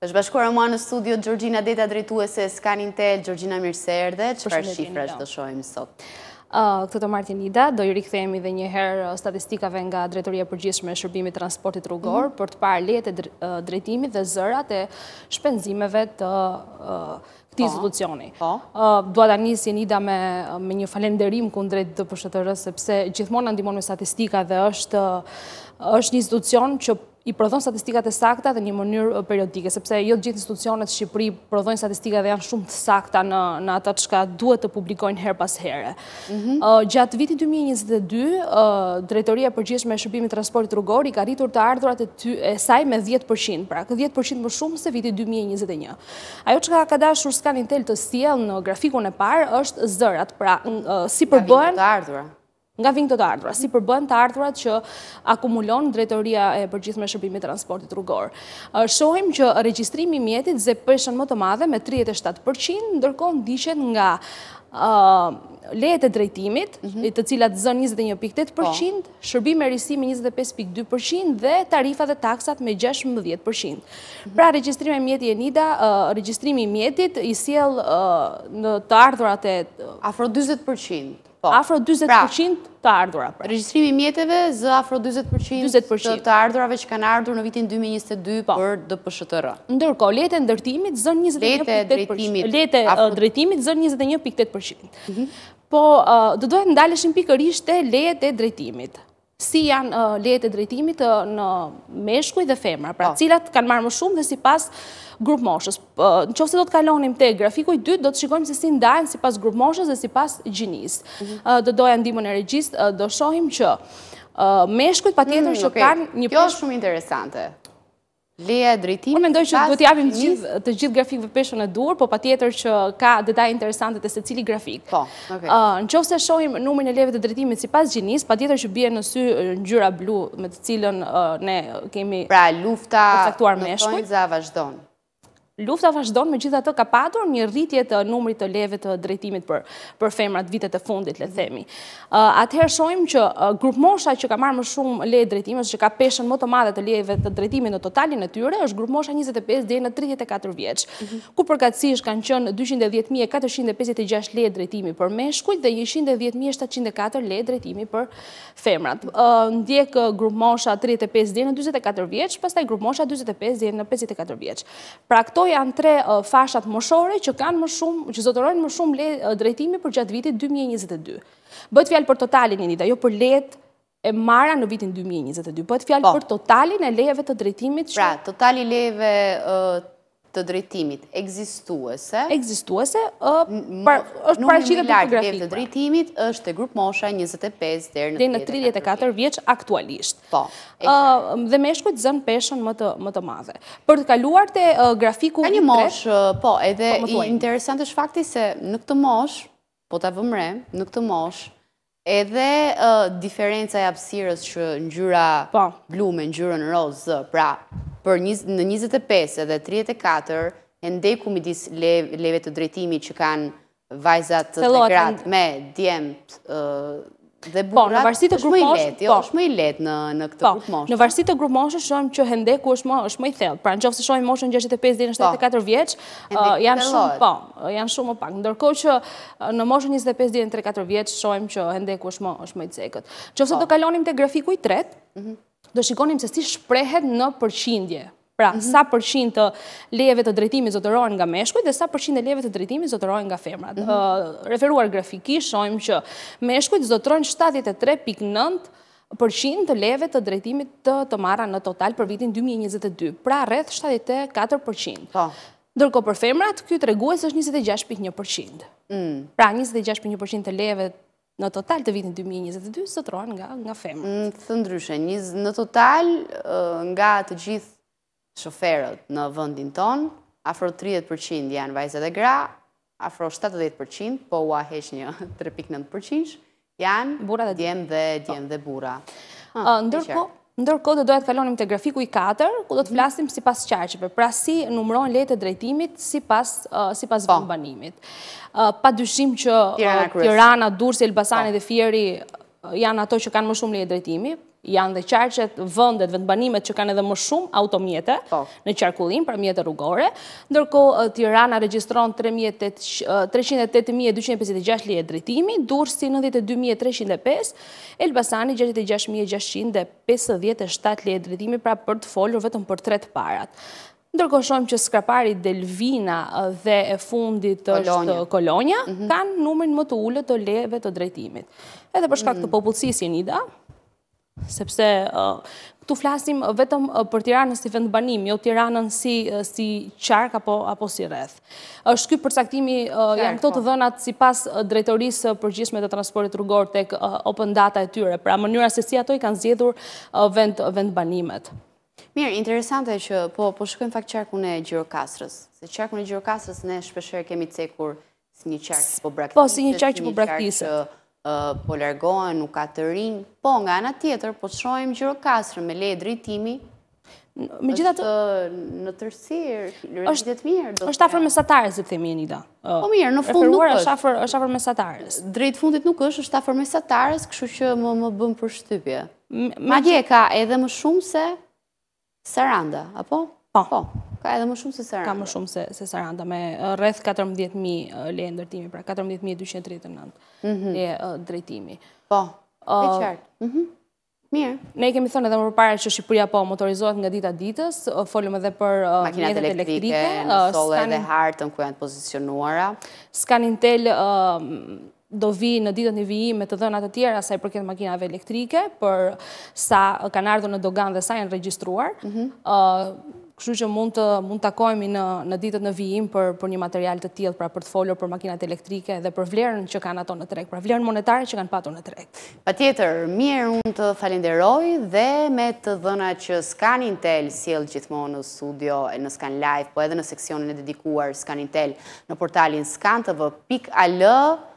është bashkuar e mua në studio Gjorgjina Deta Drejtuese, Skan Intel, Gjorgjina Mirser dhe qëfar pra shifra është dëshojmë sot? Uh, këtë të martë njida, do i rikëthejmë dhe njëherë uh, statistikave nga Drejtoria Përgjishme e Shërbimi Transportit Rrugor mhm. për të parë letë e uh, drejtimi dhe zërat e shpenzimeve të këti po. institucioni. Po. Doa da njësë jenë ida me një falenderim kundrejt të përshëtërës, sepse gjithmonë në ndimon me statistika dhe është një institucion që i prodhon statistikat e sakta dhe një mënyrë uh, periodike, sepse jo gjithë institucionet Shqipëri prodhon statistikat dhe janë shumë të sakta në ata të ka duhet të publikojnë her pas here. Mhm. Uh, gjatë vitin 2022, uh, Drejtoria Përgjishme e të Transportit i ka rritur të ardhurat e saj me 10%, pra këtë 10% më shumë se vitin 2021. Ajo që ka dashur skanin tel të stjel në grafikun e parë është zërat, pra mm, si përbën... Grafikun të ardhurat nga vinë të ardhurat, si përbën të ardhurat që akumulon drejtoria e përgjithme shërbimi transportit rrugor. Shohim që registrimi mjetit zë përshën më të madhe me 37%, ndërkohë ndishen nga lejet e drejtimit, mhm. të cilat zën 21.8%, po. shërbime rrisimi 25.2% dhe tarifa dhe taksat me 16%. Mhm. Pra, registrime mjeti e nida, registrimi mjetit i siel në të ardhurat e... Afro 20%. Po. afro 20% pra, të ardhura. Pra. Regjistrimi mjetëve zë afro 20% të ardhurave që kanë ardhur në vitin 2022 po. për DPSHTR. Ndërko, lete ndërtimit zë 21.8%. Lete uh, drejtimit zë 21.8%. Mhm. Po, dhe uh, duhet ndaleshin pikërisht e lejet e drejtimit si janë uh, lejet e drejtimit uh, në meshkuj dhe femra, pra po. cilat kanë marrë më shumë dhe si pas grupë moshës. Uh, në qofë se do të kalonim të grafikoj 2, do të shikojmë se si ndajnë si pas grupë moshës dhe si pas gjinis. Mhm. Do doja ndimon e regjist, do shohim që meshkuj pa tjetër mm, që kanë një jo, përshumë interesante. Le e drejtimit. Unë mendoj që do t'japim të gjithë grafikëve peshën e dur, po pa tjetër që ka detaj interesantet e se cili grafikë. Po, oke. Në qovë se shojim numër në leve të drejtimit si pas gjinis, pa tjetër që bje në sy në gjyra blu me të cilën ne kemi... Pra lufta, në tojnë za vazhdonë. Lufta vazhdon me gjitha të ka patur një rritje të numrit të leve të drejtimit për femrat vitet e fundit, le themi. Uh, atëherë shojmë që uh, grupë mosha që ka marrë më shumë le drejtimit, që ka peshen më të madhe të leve të drejtimit në totalin e tyre, është grupë mosha 25 dhe në 34 vjeqë, mhm. ku përkatsish kanë qënë 210.456 le drejtimi për meshkuj dhe 110.704 le drejtimi për femrat. Uh, Ndjekë grupë mosha 35 dhe në 24 vjeqë, pas taj grupë mosha 25 dhe në 54 vjeqë. Pra këto janë tre fashat moshore që kanë më shumë, që zotërojnë më shumë drejtimi për gjatë vitit 2022. Bëtë fjalë për totalin e njëta, jo për let e mara në vitin 2022. Bëtë fjalë po. për totalin e lejeve të drejtimit që... Pra, totali lejeve të drejtimit egzistuese. Egzistuese është paraqitur në grafikë. Numri i të pra. drejtimit është te grup mosha 25 deri në 34 vjeç aktualisht. Po. Ë dhe meshkujt zën peshën më të më të madhe. Për të kaluar te grafiku i tretë. një mosh, po, edhe po, i interesant është fakti se në këtë mosh, po ta vëmë re, në këtë mosh Edhe diferenca e hapësirës që ngjyra po. blu me ngjyrën rozë, pra për në 25 edhe 34 e ndeku midis leve të drejtimi që kanë vajzat po, të gratë me djemët dhe burrat, po, është më i letë, jo, është më i në, në këtë po, grupë moshë. Në varsit të grupë moshë, shumë që hendeku është më, është më i thellë, pra në qofë po. se shumë në 65-74 vjeqë, janë shumë, po, janë shumë më pak, ndërko që në moshën 25-74 vjeqë, shumë që hendeku është më, është më i cekët. Qofë se të kalonim të grafiku i tretë, mhm do shikonim se si shprehet në përqindje. Pra, mhm. sa përqind të lejeve të drejtimit zotërojnë nga meshkujt dhe sa përqind të lejeve të drejtimit zotërojnë nga femrat. Mhm. referuar grafikisht, shojmë që meshkujt zotërojnë 73.9% të leve të drejtimit të të marra në total për vitin 2022, pra rreth 74%. Po. Ndërko për femrat, kjo të reguës është 26.1%. Mm. Pra 26.1% të leve në total të vitin 2022 sotrojnë nga, nga femët. Në mm, të ndryshe, në total nga të gjithë shoferët në vëndin tonë, afro 30% janë vajzat e gra, afro 70%, po u heq një 3.9% janë djemë dhe, djem dhe bura. Ndërko, Ndërkohë do të doja të kalonim te grafiku i 4, ku do të mhm. flasim sipas çarqeve, pra si numërojnë letë drejtimit sipas uh, sipas po. vend banimit. Uh, pa dyshim që Tirana, uh, Durrës, Elbasani po. dhe Fieri janë ato që kanë më shumë letë drejtimi, janë dhe qarqet vëndet, vendbanimet që kanë edhe më shumë automjete po. në qarkullim për mjetët rrugore, ndërko Tirana registron 308.256 lje dritimi, Durësi 92.305, Elbasani 66.657 lje dritimi, pra për të folur vetëm për tret parat. Ndërko shumë që skrapari Delvina dhe e fundit është Kolonia, mhm. kanë numërin më të ullë të leve të drejtimit. Edhe përshka këtë mm. popullësi si një da, sepse këtu flasim vetëm për Tiranën si vendbanim jo Tiranën si si qark apo apo si rreth. Është ky përcaktimi janë këto të po. dhënat sipas drejtorisë së përgjithshme të transportit rrugor tek open data e tyre, pra mënyra se si ato i kanë zgjedhur vend vendbanimet. Mirë, interesante që po po fakt qarkun e Gjirokastrës, se qarku e Gjirokastrës ne shpeshherë kemi cekur si një qark që Po, po si një qark po po lërgojnë, nuk ka të rinë, po nga anë tjetër, po të shojmë kasrë me le drejtimi, Me Në tërsirë, lërën gjithë mirë. është afer mesatarës, e themi e një da. Po mirë, në fund nuk është. është afer mesatarës. Drejtë fundit nuk është, është afer mesatarës, këshu që më më bëm për shtypje. Ma ka edhe më shumë se Saranda, apo? Po. Po. Ka edhe më shumë se Saranda. Ka më shumë se Saranda, me rreth 14.000 le ndërtimi, pra 14.239 mhm. e drejtimi. Po, e qartë. Mhm. Mirë. Ne kemi thënë edhe më parë që Shqipëria po motorizohet nga dita ditës, folëm edhe për Makinat elektrike, në solë edhe hartën ku janë të pozicionuara. Skan Intel do vi në ditët një vijim me të dhënë atë tjera sa i përket makinave elektrike, për sa kanë ardhën në dogan dhe sa janë registruar. Mhm. Kështu që mund të takojmi në ditët në vijim për një material të tjilë, pra për të folur për makinat elektrike dhe për vlerën që kanë ato në trek, pra vlerën monetare që kanë pato në trek. Pa tjetër, mirë unë të falenderoj dhe me të dhëna që Scan Intel siel gjithmonë në studio e në Scan Live, po edhe në seksionin e dedikuar Scan Intel në portalin scantv.al.com